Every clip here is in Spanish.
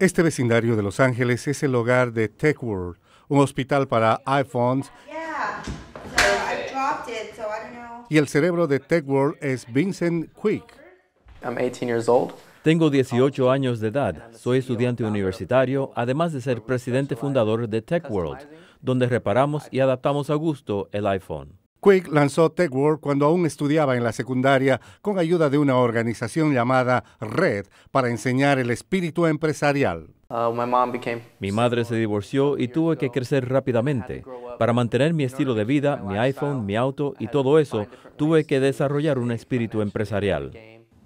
Este vecindario de Los Ángeles es el hogar de TechWorld, un hospital para iPhones. Y el cerebro de Tech es Vincent Quick. Tengo 18 años de edad, soy estudiante universitario, además de ser presidente fundador de TechWorld, donde reparamos y adaptamos a gusto el iPhone. Quick lanzó TechWorld cuando aún estudiaba en la secundaria con ayuda de una organización llamada Red para enseñar el espíritu empresarial. Uh, mi madre se divorció y tuve que crecer rápidamente. Para mantener mi estilo de vida, mi iPhone, mi auto y todo eso, tuve que desarrollar un espíritu empresarial.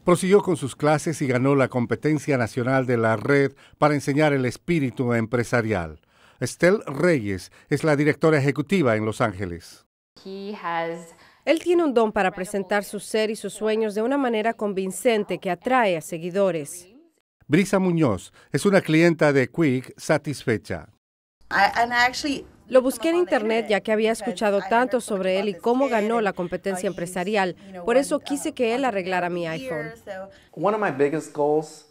Prosiguió con sus clases y ganó la competencia nacional de la red para enseñar el espíritu empresarial. Estelle Reyes es la directora ejecutiva en Los Ángeles. Él tiene un don para presentar su ser y sus sueños de una manera convincente que atrae a seguidores. Brisa Muñoz es una clienta de Quick satisfecha. Lo busqué en internet ya que había escuchado tanto sobre él y cómo ganó la competencia uh, empresarial. Por eso quise uh, que él arreglara mi iPhone.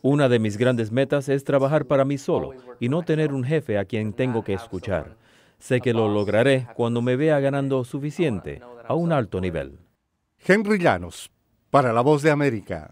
Una de mis grandes metas es trabajar para mí solo y no tener un jefe a quien tengo que escuchar. Sé que lo lograré cuando me vea ganando suficiente a un alto nivel. Henry Llanos, para la voz de América.